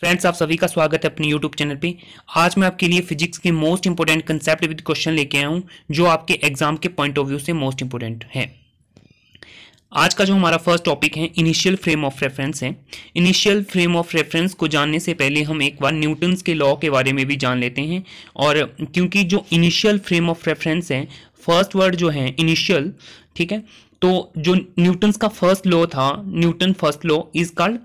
Friends आप सभी का स्वागत है अपने यूट्यूब चैनल पे आज मैं आपके लिए फिजिक्स के most important concept with question लेके आया हूँ जो आपके एग्जाम के पॉइंट ऑफ व्यू से मोस्ट इंपोर्टेंट है आज का जो हमारा फर्स्ट टॉपिक है इनिशियल फ्रेम ऑफ रेफरेंस है इनिशियल फ्रेम ऑफ रेफरेंस को जानने से पहले हम एक बार न्यूटन्स के लॉ के बारे में भी जान लेते हैं और क्योंकि जो इनिशियल फ्रेम ऑफ रेफरेंस है फर्स्ट वर्ड जो है इनिशियल ठीक है तो जो न्यूटन्स का फर्स्ट लॉ था Newton first law is called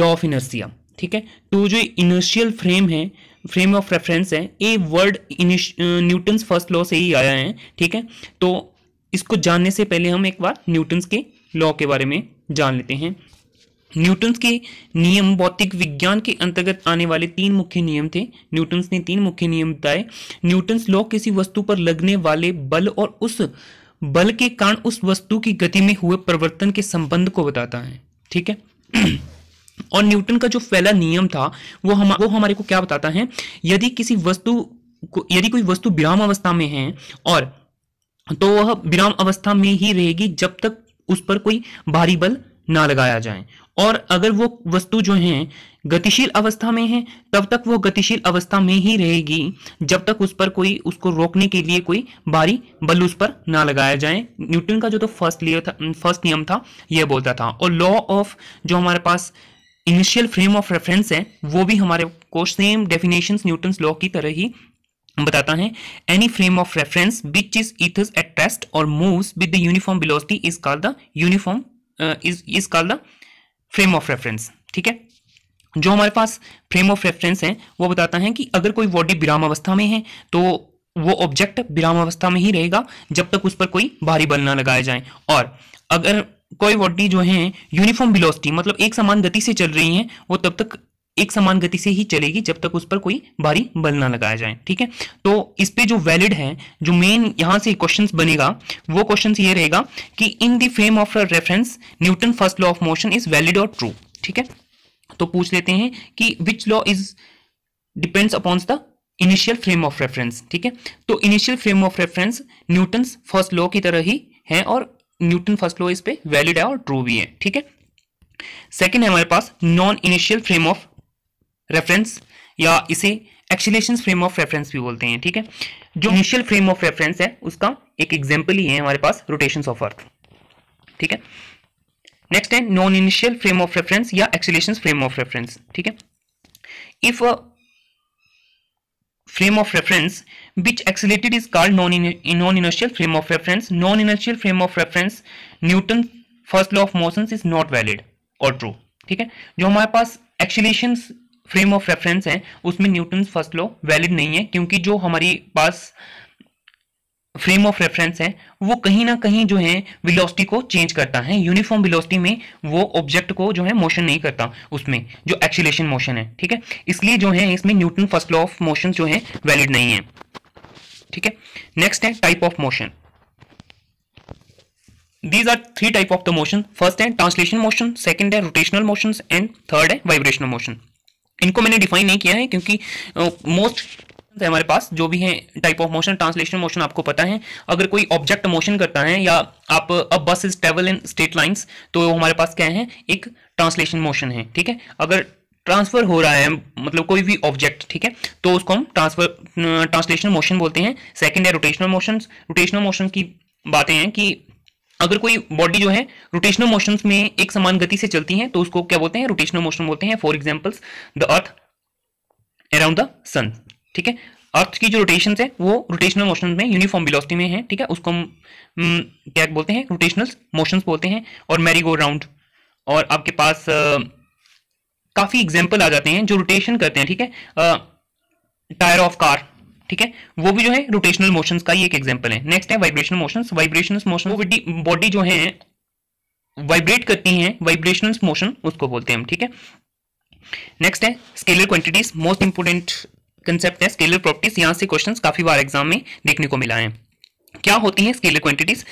law of inertia ठीक है तो जो इनर्शियल फ्रेम है फ्रेम ऑफ रेफरेंस है ये वर्ड न्यूटन्स फर्स्ट लॉ से ही आया है ठीक है तो इसको जानने से पहले हम एक बार न्यूटन्स के लॉ के बारे में जान लेते हैं न्यूटन्स के नियम भौतिक विज्ञान के अंतर्गत आने वाले तीन मुख्य नियम थे न्यूटन्स ने तीन मुख्य नियम बताए न्यूटन्स लॉ किसी वस्तु पर लगने वाले बल और उस बल के कारण उस वस्तु की गति में हुए परिवर्तन के संबंध को बताता है ठीक है और न्यूटन का जो पहला नियम था वो हम वो हमारे को क्या बताता है यदि किसी वस्तु को यदि कोई वस्तु विराम अवस्था में है और तो वह विराम अवस्था में ही रहेगी जब तक उस पर कोई भारी बल ना लगाया जाए और अगर वो वस्तु जो है गतिशील अवस्था में है तब तक वो गतिशील अवस्था में ही रहेगी जब तक उस पर कोई उसको रोकने के लिए कोई भारी बल उस पर ना लगाया जाए न्यूटन का जो तो फर्स्ट लियर था फर्स्ट नियम था यह बोलता था और लॉ ऑफ जो हमारे पास इनिशियल फ्रेम ऑफ रेफरेंस है वो भी हमारे को सेम डेफिनेशन न्यूटन लॉ की तरह ही बताता है any frame of reference which is either at rest और moves with the uniform velocity is call the uniform is call the frame of reference ठीक है जो हमारे पास फ्रेम ऑफ रेफरेंस है वो बताता है कि अगर कोई बॉडी विराम अवस्था में है तो वो ऑब्जेक्ट विराम अवस्था में ही रहेगा जब तक उस पर कोई भारी बल ना लगाया जाए और अगर कोई बॉडी जो है यूनिफॉर्म बिलोसिटी मतलब एक समान गति से चल रही है वो तब तक एक समान गति से ही चलेगी जब तक उस पर कोई भारी बल ना लगाया जाए ठीक है तो इस पे जो वैलिड है जो मेन यहां से क्वेश्चंस बनेगा वो क्वेश्चन ये रहेगा कि in the frame of reference Newton first law of motion is valid और ट्रू ठीक है तो पूछ लेते हैं कि which law is depends upon the initial frame of reference ठीक है तो initial frame of reference Newton first law की तरह ही है और न्यूटन फर्स्ट लॉ इस पे वैलिड है और ट्रू भी है ठीक है सेकेंड है हमारे पास non initial frame of reference या इसे एक्सीलेशन फ्रेम ऑफ रेफरेंस भी बोलते हैं ठीक है जो इनिशियल फ्रेम ऑफ रेफरेंस है उसका एक एग्जाम्पल ही है हमारे पास रोटेशन ऑफ अर्थ ठीक है नेक्स्ट है non initial frame of reference या एक्सीलेशन फ्रेम ऑफ रेफरेंस ठीक है if frame of reference which accelerated is called non-inertial frame of reference. Non-inertial frame of reference Newton first law of motion is not valid और true ठीक है जो हमारे पास acceleration frame of reference है उसमें न्यूटन फर्स्ट लॉ वैलिड नहीं है क्योंकि जो हमारे पास फ्रेम ऑफ रेफरेंस है वो कहीं ना कहीं जो है विलोसिटी को चेंज करता है यूनिफॉर्म विलोसिटी में वो ऑब्जेक्ट को जो है मोशन नहीं करता उसमें जो एक्सीलेशन मोशन है ठीक है इसलिए जो है इसमें Newton first law of motion जो है वैलिड नहीं है ठीक है नेक्स्ट है type of motion these are three type of the motion first है ट्रांसलेशन मोशन सेकेंड है रोटेशनल मोशन एंड थर्ड है वाइब्रेशनल मोशन इनको मैंने डिफाइन नहीं किया है क्योंकि मोस्ट ऑप्शन है हमारे पास जो भी है type of motion translation motion आपको पता है अगर कोई ऑब्जेक्ट मोशन करता है या आप a bus is travel in straight lines तो हमारे पास क्या है एक ट्रांसलेशन मोशन है ठीक है अगर ट्रांसफर हो रहा है मतलब कोई भी ऑब्जेक्ट ठीक है तो उसको हम ट्रांसफर ट्रांसलेशन मोशन बोलते हैं सेकंड है रोटेशनल मोशन रोटेशनल मोशन की बातें हैं कि अगर कोई बॉडी जो है रोटेशनल मोशन में एक समान गति से चलती है तो उसको क्या बोलते हैं रोटेशनल मोशन बोलते हैं for examples the earth around the sun ठीक है अर्थ की जो रोटेशन है वो रोटेशनल मोशन में यूनिफॉर्म वेलोसिटी में है ठीक है उसको हम क्या बोलते हैं रोटेशनल मोशन बोलते हैं और मैरी गो राउंड और आपके पास आ, काफ़ी एग्जाम्पल आ जाते हैं जो रोटेशन करते हैं ठीक है टायर ऑफ कार ठीक है वो भी जो है रोटेशनल मोशन का ही एक एग्जाम्पल है नेक्स्ट है vibrational motion vibrational motion body जो है वाइब्रेट करती है वाइब्रेशनल मोशन उसको बोलते हैं हम ठीक है नेक्स्ट है scalar quantities most important concept है स्केलर प्रॉपर्टीज यहां से क्वेश्चंस काफी बार एग्जाम में देखने को मिला है क्या होती है scalar quantities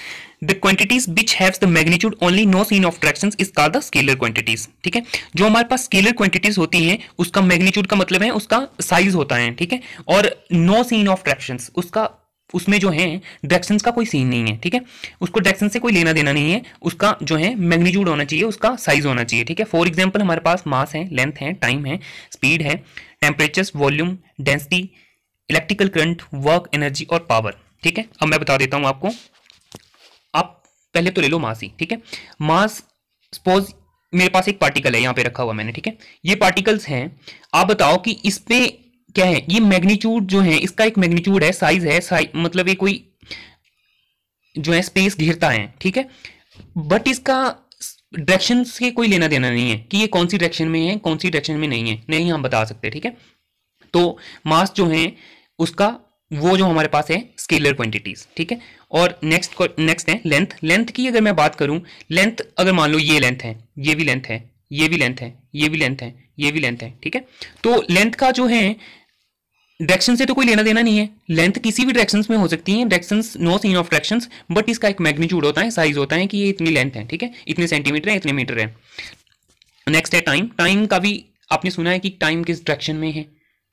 the quantities which have the magnitude only no sense of direction is called the scalar quantities ठीक है जो हमारे पास स्केलर क्वांटिटीज होती हैं उसका मैग्नीट्यूड का मतलब है उसका साइज होता है ठीक है और नो सीन ऑफ ट्रैक्शन उसका उसमें जो है डायरेक्शन का कोई सीन नहीं है ठीक है उसको डायरेक्शन से कोई लेना देना नहीं है उसका जो है मैग्नीट्यूड होना चाहिए उसका साइज होना चाहिए ठीक है फॉर एग्जाम्पल हमारे पास मास है लेंथ है टाइम है स्पीड है temperature volume density electrical current work energy और पावर ठीक है अब मैं बता देता हूँ आपको आप पहले तो ले लो मास ही ठीक है मास सपोज मेरे पास एक पार्टिकल है यहां पे रखा हुआ मैंने ठीक है ये पार्टिकल्स हैं आप बताओ कि इसमें क्या है ये मैग्नीट्यूड जो है इसका एक मैग्नीट्यूड है साइज है साइज मतलब ये कोई जो है स्पेस घेरता है ठीक है बट इसका डायरेक्शन से कोई लेना देना नहीं है कि ये कौन सी डायरेक्शन में है कौन सी डायरेक्शन में नहीं है नहीं हम बता सकते ठीक है तो मास जो है उसका वो जो हमारे पास है स्केलर क्वांटिटीज ठीक है और नेक्स्ट नेक्स्ट है लेंथ लेंथ की अगर मैं बात करूं लेंथ अगर मान लो ये लेंथ है ये भी लेंथ है ये भी लेंथ है ये भी लेंथ है ये भी लेंथ है ठीक है तो लेंथ का जो है डायरेक्शन से तो कोई लेना देना नहीं है लेंथ किसी भी डायरेक्शन में हो सकती है direction no sense of direction but इसका एक मैग्नीट्यूड होता है साइज होता है कि ये इतनी लेंथ है ठीक है इतने सेंटीमीटर है इतने मीटर है नेक्स्ट है टाइम टाइम का भी आपने सुना है कि टाइम किस डायरेक्शन में है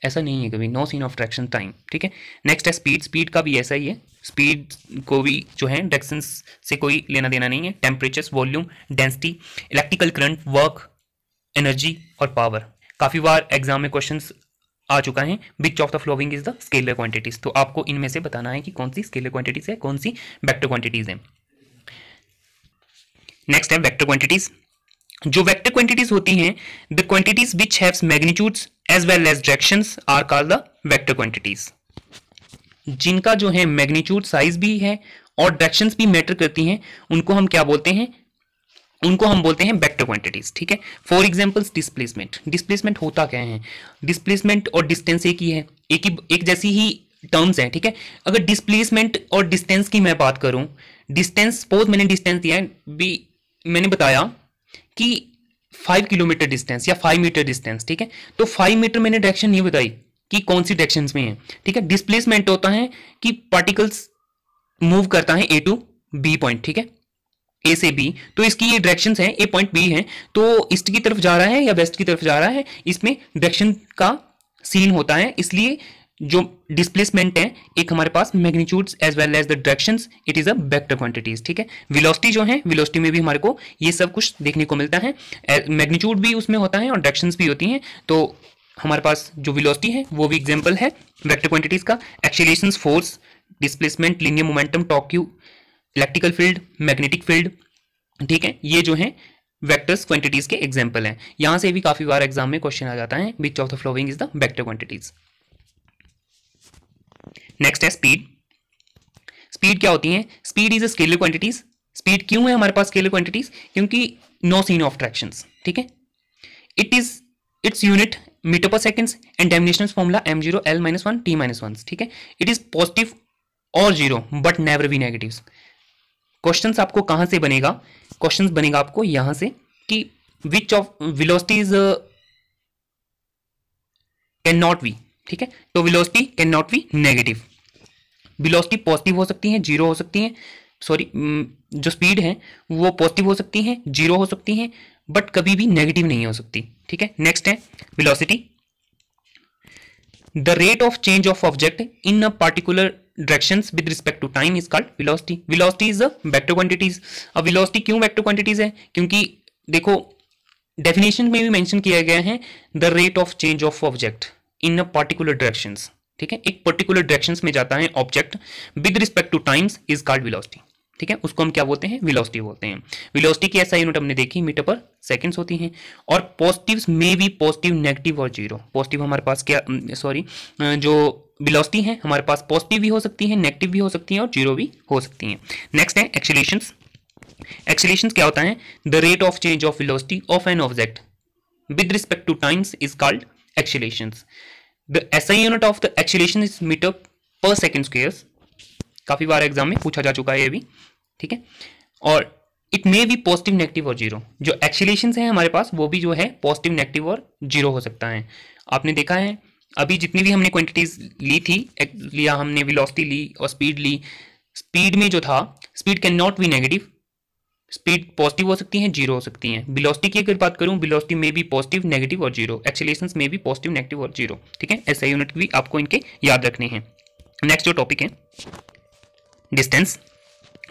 ऐसा नहीं है कभी no sense of direction time ठीक है नेक्स्ट है स्पीड स्पीड का भी ऐसा ही है स्पीड को भी जो है डायरेक्शन से कोई लेना देना नहीं है temperature volume density electrical current work energy और पावर काफ़ी बार एग्जाम में क्वेश्चंस आ चुका है which of the following is the scalar quantities तो आपको इनमें से बताना है कि कौन सी स्केलर क्वांटिटीज है कौन सी वेक्टर क्वांटिटीज है नेक्स्ट है वेक्टर क्वांटिटीज जो वेक्टर क्वांटिटीज होती हैं the quantities which haves magnitudes as well as direction are called the vector quantities जिनका जो है मैग्नीट्यूड साइज भी है और डायरेक्शंस भी मैटर करती हैं उनको हम क्या बोलते हैं उनको हम बोलते हैं वेक्टर क्वांटिटीज ठीक है फॉर एग्जाम्पल्स डिस्प्लेसमेंट डिस्प्लेसमेंट होता क्या है डिस्प्लेसमेंट और डिस्टेंस एक ही है एक ही एक जैसी ही टर्म्स हैं ठीक है अगर डिस्प्लेसमेंट और डिस्टेंस की मैं बात करूं डिस्टेंस सपोज मैंने डिस्टेंस दिया है भी मैंने बताया कि फाइव किलोमीटर डिस्टेंस या फाइव मीटर डिस्टेंस ठीक है तो फाइव मीटर मैंने डायरेक्शन नहीं बताई कि कौन सी डायरेक्शन में है ठीक है डिस्प्लेसमेंट होता है कि पार्टिकल्स मूव करता है ए टू बी पॉइंट ठीक है ए से बी तो इसकी ये डायरेक्शन है ए पॉइंट बी है तो ईस्ट की तरफ जा रहा है या वेस्ट की तरफ जा रहा है इसमें डायरेक्शन का सीन होता है इसलिए जो डिस्प्लेसमेंट है एक हमारे पास magnitudes as well as the directions it is a vector quantities ठीक है वेलोसिटी जो है वेलोसिटी में भी हमारे को ये सब कुछ देखने को मिलता है मैग्नीट्यूड भी उसमें होता है और डायरेक्शंस भी होती हैं तो हमारे पास जो वेलोसिटी है वो भी एग्जांपल है वेक्टर क्वांटिटीज का acceleration force displacement linear momentum torque electrical field magnetic field ठीक है ये जो है वेक्टर्स क्वांटिटीज के एग्जाम्पल हैं यहां से भी काफ़ी बार एग्जाम में क्वेश्चन आ जाता है which of the following is the vector quantities next है स्पीड स्पीड क्या होती है speed is a scalar quantities speed क्यों है हमारे पास स्केलर क्वांटिटीज क्योंकि नो सीन ऑफ ट्रैक्शन ठीक है it is its unit metre per seconds and dimension formula M zero L minus one T minus one ठीक है इट इज पॉजिटिव और zero but never be negative question आपको कहाँ से बनेगा question बनेगा आपको यहाँ से कि which of velocities can not be ठीक है तो velocity can not be negative velocity positive हो सकती है जीरो हो सकती है सॉरी mm, जो स्पीड है वो पॉजिटिव हो सकती है जीरो हो सकती है बट कभी भी नेगेटिव नहीं हो सकती ठीक है नेक्स्ट है velocity the rate of change of object in a particular directions with respect to time is called velocity velocity is a vector quantities अब velocity क्यों vector quantities है क्योंकि देखो definition में भी mention किया गया है the rate of change of object in a particular directions ठीक है एक पर्टिकुलर डायरेक्शंस में जाता है object with respect to times is called velocity ठीक है उसको हम क्या बोलते हैं विलोसिटी बोलते हैं विलोसिटी की ऐसा यूनिट हमने देखी मीटर पर सेकेंड्स होती हैं और पॉजिटिव्स में भी पॉजिटिव नेगेटिव और जीरो पॉजिटिव हमारे पास क्या सॉरी जो विलोसिटी है हमारे पास पॉजिटिव भी हो सकती है नेगेटिव भी हो सकती है और जीरो भी हो सकती है नेक्स्ट है एक्सीलेशन एक्सीलेशन क्या होता है the rate of change of velocity of an object with respect to times is called acceleration the SI unit of the acceleration is metre per second square काफ़ी बार एग्जाम में पूछा जा चुका है अभी ठीक है और it may be positive negative और जीरो जो एक्सीलेशन है हमारे पास वो भी जो है पॉजिटिव नेगेटिव और जीरो हो सकता है आपने देखा है अभी जितनी भी हमने क्वांटिटीज ली थी लिया हमने विलोसिटी ली और स्पीड ली स्पीड में जो था speed can not be negative speed positive हो सकती है जीरो हो सकती है बिलोसिटी की अगर बात करूं बिलोस्टी में भी पॉजिटिव नेगेटिव और जीरो एक्सीलेशन में भी पॉजिटिव नेगेटिव और जीरो ठीक है ऐसा यूनिट भी आपको इनके याद रखने हैं नेक्स्ट जो टॉपिक है distance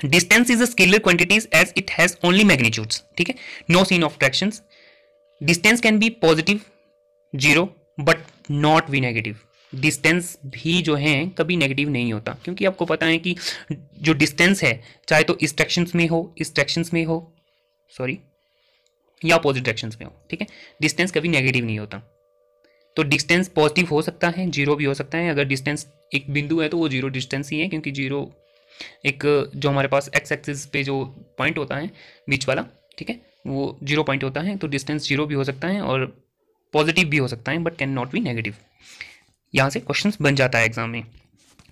distance is a scalar quantities as it has only magnitudes ठीक है no sense of direction distance can be positive zero but not be negative distance भी जो है कभी नेगेटिव नहीं होता क्योंकि आपको पता है कि जो डिस्टेंस है चाहे तो इस में हो इस ट्रैक्शंस में हो सॉरी या अपोजिट डायरेक्शंस में हो ठीक है डिस्टेंस कभी नेगेटिव नहीं होता तो डिस्टेंस पॉजिटिव हो सकता है जीरो भी हो सकता है अगर डिस्टेंस एक बिंदु है तो वो जीरो डिस्टेंस ही है क्योंकि जीरो एक जो हमारे पास एक्स एक्सिस पे जो पॉइंट होता है बीच वाला ठीक है वो जीरो पॉइंट होता है तो डिस्टेंस जीरो भी हो सकता है और पॉजिटिव भी हो सकता है but can not be negative यहाँ से क्वेश्चन बन जाता है एग्जाम में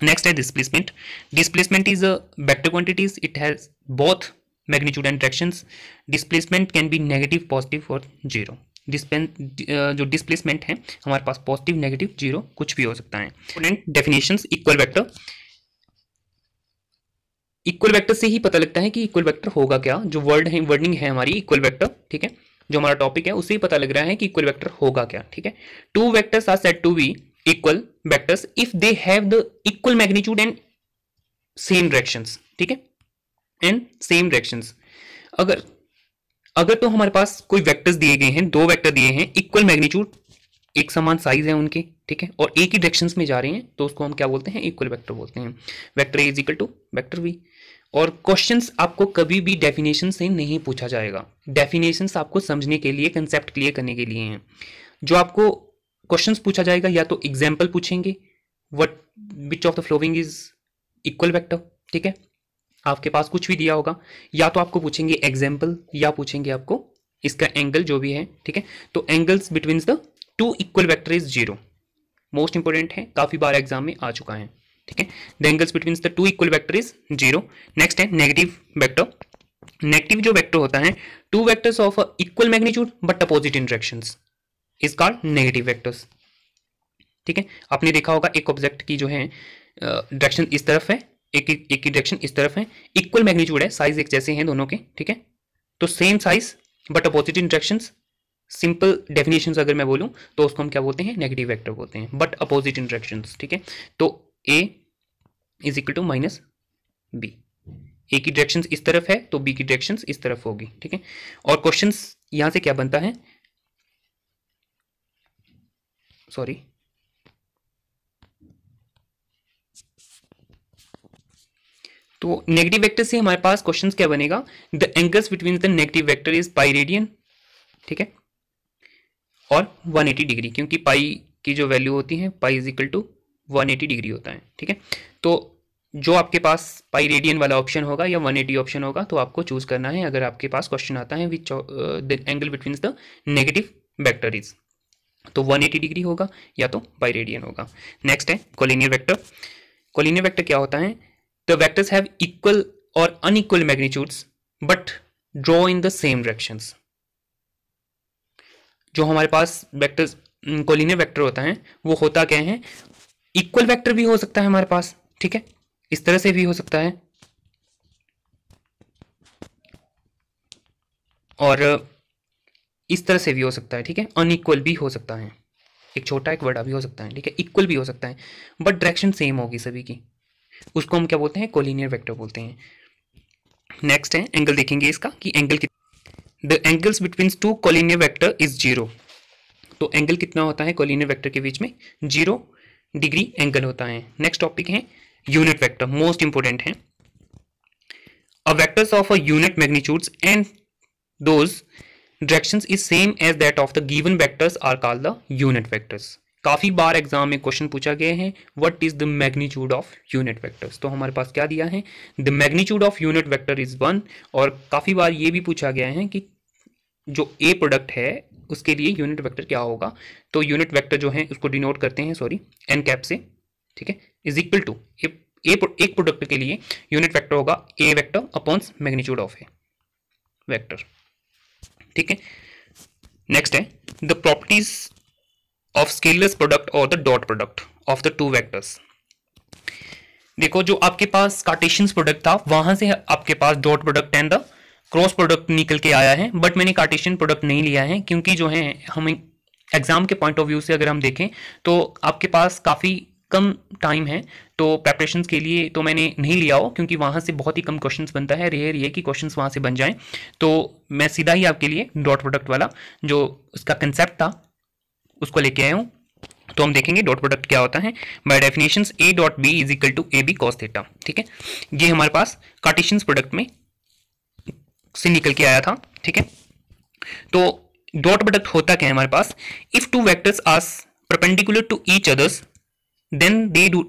नेक्स्ट है displacement displacement is a quantities it has both magnitude and directions displacement can be negative positive और जीरो जो डिस्प्लेसमेंट है हमारे पास पॉजिटिव नेगेटिव जीरो कुछ भी हो सकता है definition equal vector equal vector से ही पता लगता है कि इक्वल वेक्टर होगा क्या जो वर्ड है वर्डिंग है हमारी इक्वल वेक्टर ठीक है जो हमारा टॉपिक है उसे ही पता लग रहा है कि इक्वल वेक्टर होगा क्या ठीक है two vectors are said to be equal vectors if they have the equal magnitude and same directions ठीक है एंड सेम डायरेक्शंस अगर अगर तो हमारे पास कोई वेक्टर्स दिए गए हैं दो वेक्टर दिए हैं इक्वल मैग्नीट्यूड एक समान साइज है उनके ठीक है और एक ही डायरेक्शंस में जा रहे हैं तो उसको हम क्या बोलते हैं इक्वल वेक्टर बोलते हैं vector A is equal to vector B और क्वेश्चंस आपको कभी भी डेफिनेशन से नहीं पूछा जाएगा डेफिनेशंस आपको समझने के लिए कंसेप्ट क्लियर करने के लिए हैं जो आपको क्वेश्चंस पूछा जाएगा या तो एग्जाम्पल पूछेंगे what which of the following is equal vector ठीक है आपके पास कुछ भी दिया होगा या तो आपको पूछेंगे एग्जाम्पल या पूछेंगे आपको इसका एंगल जो भी है ठीक है तो angles between the two equal vector is zero most important है काफ़ी बार एग्जाम में आ चुका है ठीक है the angles between the two equal vector is zero next है नेगेटिव वैक्टर नेगेटिव जो वैक्टर होता है two vectors of equal magnitude but opposite direction is called negative vectors ठीक है आपने देखा होगा एक ऑब्जेक्ट की जो है डायरेक्शन इस तरफ है एक एक की डायरेक्शन इस तरफ है इक्वल मैग्नीट्यूड है साइज एक जैसे हैं दोनों के ठीक है तो same size but opposite direction simple definition अगर मैं बोलूं तो उसको हम क्या बोलते हैं नेगेटिव वेक्टर बोलते हैं बट अपोजिट इंट्रेक्शन ठीक है तो A is equal to minus B A की डायरेक्शन इस तरफ है तो बी की डायरेक्शन इस तरफ होगी ठीक है और क्वेश्चन यहां से क्या बनता है सॉरी तो नेगेटिव वेक्टर से हमारे पास क्वेश्चन क्या बनेगा the angles between the negative vector is pi radian ठीक है और 180 डिग्री क्योंकि पाई की जो वैल्यू होती है pi is equal to 180 degree होता है ठीक है तो जो आपके पास पाई रेडियन वाला ऑप्शन होगा या 180 ऑप्शन होगा तो आपको चूज़ करना है अगर आपके पास क्वेश्चन आता है which the angle between the negative vectors is तो 180 डिग्री होगा या तो पाई रेडियन होगा नेक्स्ट है कोलिनियर वैक्टर कोलिनियर वैक्टर क्या होता है द वैक्टर्स हैव इक्वल और unequal magnitudes but draw in the same direction जो हमारे पास वेक्टर्स कोलिनियर वेक्टर होता है वो होता क्या है इक्वल वेक्टर भी हो सकता है हमारे पास ठीक है इस तरह से भी हो सकता है और इस तरह से भी हो सकता है ठीक है अनइक्वल भी हो सकता है एक छोटा एक बड़ा भी हो सकता है ठीक है इक्वल भी हो सकता है बट डायरेक्शन सेम होगी सभी की उसको हम क्या बोलते हैं कोलिनियर वेक्टर बोलते हैं नेक्स्ट है एंगल देखेंगे इसका कि angle the angles between two collinear vector is zero तो एंगल कितना होता है कोलिनियर वेक्टर के बीच में जीरो डिग्री एंगल होता है नेक्स्ट टॉपिक है यूनिट वेक्टर मोस्ट इंपोर्टेंट है a vectors of a unit magnitudes and those directions is same as that of the given vectors are call the unit vectors काफ़ी बार exam में question पूछा गया है what is the magnitude of unit vectors तो हमारे पास क्या दिया है the magnitude of unit vector is one और काफ़ी बार ये भी पूछा गया है कि जो ए प्रोडक्ट है उसके लिए यूनिट वेक्टर क्या होगा तो यूनिट वेक्टर जो है उसको डिनोट करते हैं सॉरी एन कैप से ठीक है इज इक्वल टू एक प्रोडक्ट के लिए यूनिट वैक्टर होगा A vector upon magnitude of A vector ठीक है नेक्स्ट है the properties of scalar product और the dot product of the two vectors देखो जो आपके पास कार्टेशियंस प्रोडक्ट था वहां से आपके पास dot product and the cross product निकल के आया है बट मैंने कार्टेशियन प्रोडक्ट नहीं लिया है क्योंकि जो है हमें एग्ज़ाम के पॉइंट ऑफ व्यू से अगर हम देखें तो आपके पास काफ़ी कम टाइम है तो प्रेपरेशन के लिए तो मैंने नहीं लिया हो क्योंकि वहाँ से बहुत ही कम क्वेश्चंस बनता है रेयर ये कि क्वेश्चंस वहाँ से बन जाएं तो मैं सीधा ही आपके लिए डॉट प्रोडक्ट वाला जो उसका कंसेप्ट था उसको लेके आया हूँ तो हम देखेंगे डॉट प्रोडक्ट क्या होता है by definition A dot B is equal to A B cos theta ठीक है ये हमारे पास कार्टिशंस प्रोडक्ट में से निकल के आया था ठीक है तो डॉट प्रोडक्ट होता क्या है हमारे पास if two vectors are perpendicular to each others then they do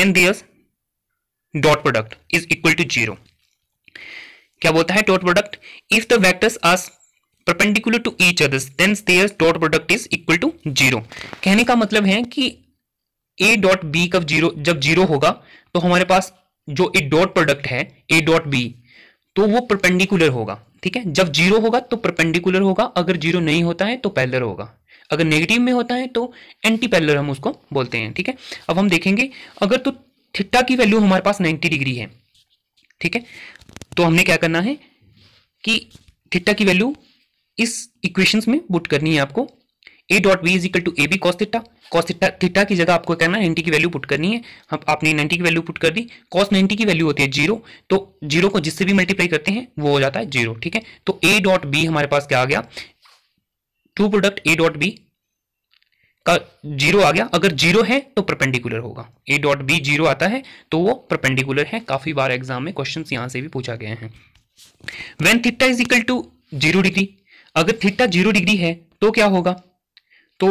then their dot product is equal to zero क्या बोलता है dot product if the vectors are perpendicular to each others then their dot product is equal to zero कहने का मतलब है कि A dot B कब zero जब जीरो होगा तो हमारे पास जो ए डॉट प्रोडक्ट है ए डॉट बी तो वो परपेंडिकुलर होगा ठीक है जब जीरो होगा तो परपेंडिकुलर होगा अगर जीरो नहीं होता है तो पैलर होगा अगर नेगेटिव में होता है तो एंटी पैलर हम उसको बोलते हैं ठीक है अब हम देखेंगे अगर तो थिट्टा की वैल्यू हमारे पास 90 डिग्री है ठीक है तो हमने क्या करना है कि थिट्टा की वैल्यू इस इक्वेशन में बुट करनी है आपको A dot B is equal to A B cos theta cos theta theta की जगह आपको कहना नाइनटी की वैल्यू पुट करनी है हम आपने नाइनटी की वैल्यू पुट कर दी कॉस नाइनटी की वैल्यू होती है जीरो तो जीरो को जिससे भी मल्टीप्लाई करते हैं वो हो जाता है जीरो ठीक है तो ए डॉट बी हमारे पास क्या आ गया dot product A dot B का जीरो आ गया अगर जीरो है तो परपेंडिकुलर होगा ए डॉट बी जीरो आता है तो वो परपेंडिकुलर है काफ़ी बार एग्जाम में क्वेश्चन यहां से भी पूछा गया है when theta is equal to zero degree अगर थीटा जीरो डिग्री है तो क्या होगा तो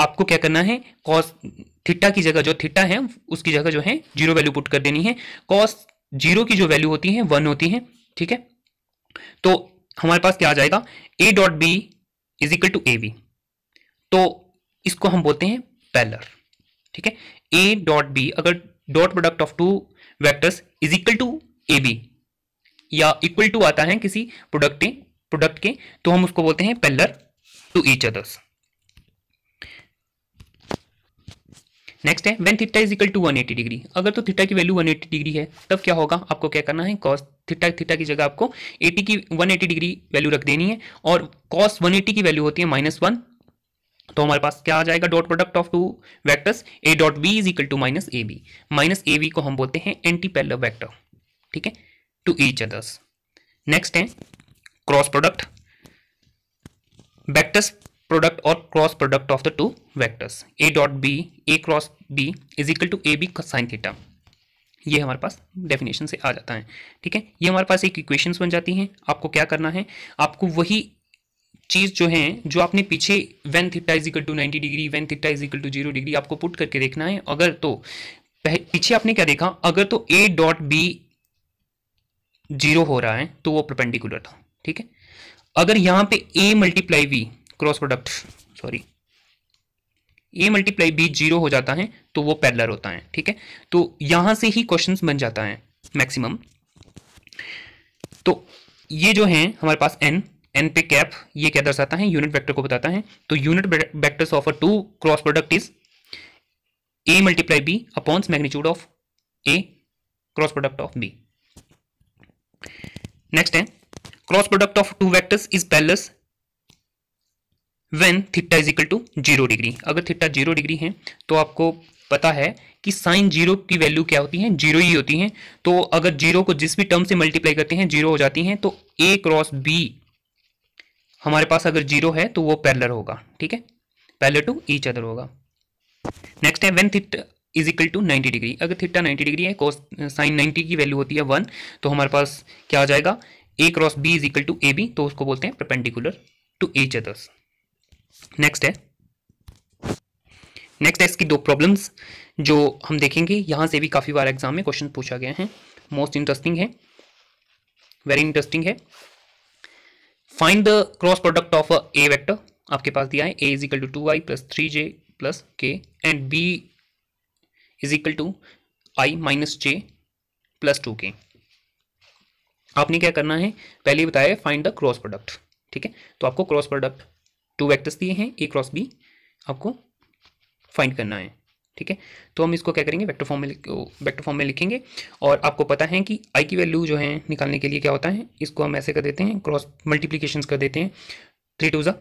आपको क्या करना है कॉस थीटा की जगह जो थीटा है उसकी जगह जो है जीरो वैल्यू पुट कर देनी है कॉस जीरो की जो वैल्यू होती है वन होती है ठीक है तो हमारे पास क्या आ जाएगा A dot B is equal to A B तो इसको हम बोलते हैं पैलर ठीक है ए डॉट बी अगर dot product of two vectors is equal to A B या इक्वल टू आता है किसी प्रोडक्ट प्रोडक्ट के तो हम उसको बोलते हैं parallel to each others next है when theta is equal to 180 degree अगर तो थीटा की वैल्यू 180 डिग्री है तब क्या होगा आपको क्या करना है कॉस थीटा थीटा की जगह आपको 80 की 180 डिग्री वैल्यू रख देनी है और कॉस 180 की वैल्यू होती है माइनस वन तो हमारे पास क्या आ जाएगा dot product of two vectors A dot B is equal to minus A B minus A B को हम बोलते हैं एंटी पैरल वैक्टर ठीक है टू ईच अदर्स नेक्स्ट है cross product vectors product or cross product of the two vectors a dot b a cross b is equal to A B sine theta ये हमारे पास definition से आ जाता है ठीक है ये हमारे पास एक इक्वेशंस बन जाती हैं आपको क्या करना है आपको वही चीज़ जो है जो आपने पीछे when theta is equal to ninety degree when theta is equal to zero degree आपको पुट करके देखना है अगर तो पीछे आपने क्या देखा अगर तो ए डॉट बी जीरो हो रहा है तो वो प्रपेंडिकुलर था ठीक है अगर यहां पे A multiply B cross product sorry A multiply B zero हो जाता है तो वो पैरलर होता है ठीक है तो यहां से ही क्वेश्चन बन जाता है मैक्सिमम तो ये जो है हमारे पास एन एन पे कैप ये क्या दर्शाता है यूनिट वेक्टर को बताता है तो unit vectors of a two cross product is A multiply B upon magnitude of A cross product of B next है cross product of two vectors is parallel when theta is equal to zero degree अगर theta zero degree है तो आपको पता है कि sine zero की value क्या होती है जीरो ही होती है तो अगर जीरो को जिस भी टर्म से मल्टीप्लाई करते हैं जीरो हो जाती है तो ए क्रॉस बी हमारे पास अगर जीरो है तो वो पैरलर होगा ठीक है पैरलर टू ईच अदर होगा नेक्स्ट है when theta is equal to ninety degree अगर थीटा नाइन्टी डिग्री है कॉस साइन नाइन्टी की वैल्यू होती है वन तो हमारे पास क्या आ जाएगा A cross B is equal to A B तो उसको बोलते हैं perpendicular to each others next है नेक्स्ट है इसकी दो प्रॉब्लम्स जो हम देखेंगे यहाँ से भी काफ़ी बार एग्जाम में क्वेश्चन पूछा गया है मोस्ट इंटरेस्टिंग है वेरी इंटरेस्टिंग है find the cross product of A vector आपके पास दिया है A is equal to two I plus three J plus K and B is equal to I minus J plus two K आपने क्या करना है पहले बताया फाइंड द क्रॉस प्रोडक्ट ठीक है तो आपको क्रॉस प्रोडक्ट टू वैक्टर्स दिए हैं ए क्रॉस बी आपको फाइंड करना है ठीक है तो हम इसको क्या करेंगे वेक्टर फॉर्म में वेक्टर फॉर्म में लिखेंगे और आपको पता है कि आई की वैल्यू जो है निकालने के लिए क्या होता है इसको हम ऐसे कर देते हैं क्रॉस मल्टीप्लीकेशन कर देते हैं थ्री टू ज़ा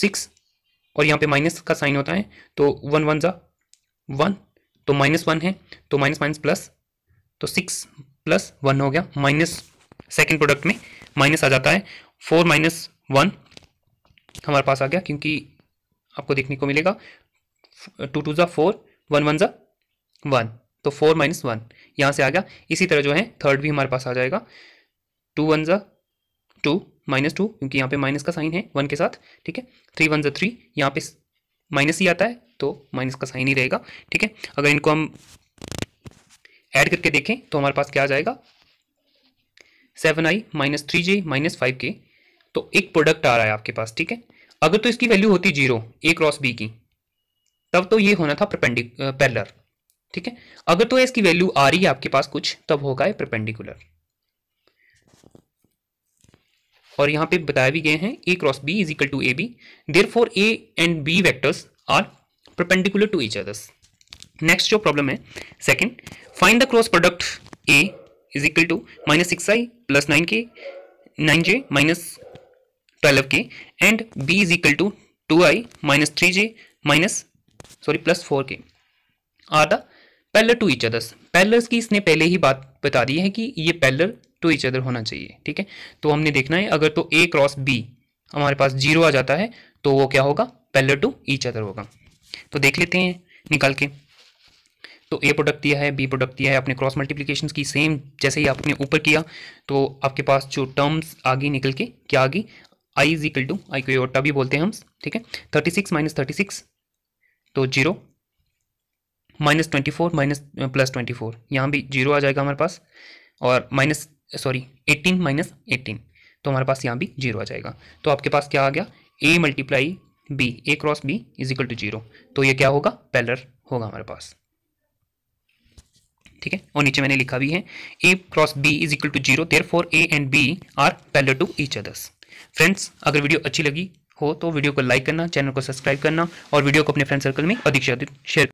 सिक्स और यहाँ पे माइनस का साइन होता है तो वन वन ज़ा वन तो माइनस वन है तो माइनस माइनस प्लस तो सिक्स प्लस वन हो गया माइनस सेकेंड प्रोडक्ट में माइनस आ जाता है फोर माइनस वन हमारे पास आ गया क्योंकि आपको देखने को मिलेगा टू टू ज़ा फोर वन वन ज़ा वन तो फोर माइनस वन यहाँ से आ गया इसी तरह जो है थर्ड भी हमारे पास आ जाएगा टू वन ज़ा टू माइनस टू क्योंकि यहाँ पे माइनस का साइन है वन के साथ ठीक है थ्री वन ज़ा थ्री यहाँ पे माइनस ही आता है तो माइनस का साइन ही रहेगा ठीक है अगर इनको हम ऐड करके देखें तो हमारे पास क्या आ जाएगा seven I minus three J minus five K तो एक प्रोडक्ट आ रहा है आपके पास ठीक है अगर तो इसकी वैल्यू होती जीरो ए क्रॉस बी की तब तो ये होना था पैलर ठीक है अगर तो इसकी वैल्यू आ रही है आपके पास कुछ तब होगा ये प्रपेंडिकुलर और यहां पे बताया भी गए हैं A cross B is equal to A B there for A and B vectors are perpendicular to each others next जो प्रॉब्लम है second find the cross product A is equal to minus six i plus nine k nine j minus twelve k and B is equal to two I minus three J minus sorry plus four k are the parallel to each others parallels की इसने पहले ही बात बता दी है कि ये parallel to each other होना चाहिए ठीक है तो हमने देखना है अगर तो ए क्रॉस बी हमारे पास जीरो आ जाता है तो वो क्या होगा पैलर टू ईच अदर होगा तो देख लेते हैं निकाल के तो ए प्रोडक्ट दिया है बी प्रोडक्ट दिया है आपने क्रॉस मल्टीप्लीकेशन की सेम जैसे ही आपने ऊपर किया तो आपके पास जो टर्म्स आ गई निकल के क्या आ गई i is equal to i को ओटा भी बोलते हैं हम ठीक है thirty six minus thirty six तो zero minus twenty four minus plus twenty four यहाँ भी जीरो आ जाएगा हमारे पास और minus sorry eighteen minus eighteen तो हमारे पास यहाँ भी जीरो आ जाएगा तो आपके पास क्या आ गया A multiply B A cross B is equal to zero तो ये क्या होगा पैलर होगा हमारे पास ठीक है और नीचे मैंने लिखा भी है A cross B is equal to zero there for A and B are parallel to each others friends अगर वीडियो अच्छी लगी हो तो वीडियो को लाइक करना चैनल को सब्सक्राइब करना और वीडियो को अपने फ्रेंड सर्कल में अधिक से अधिक शेयर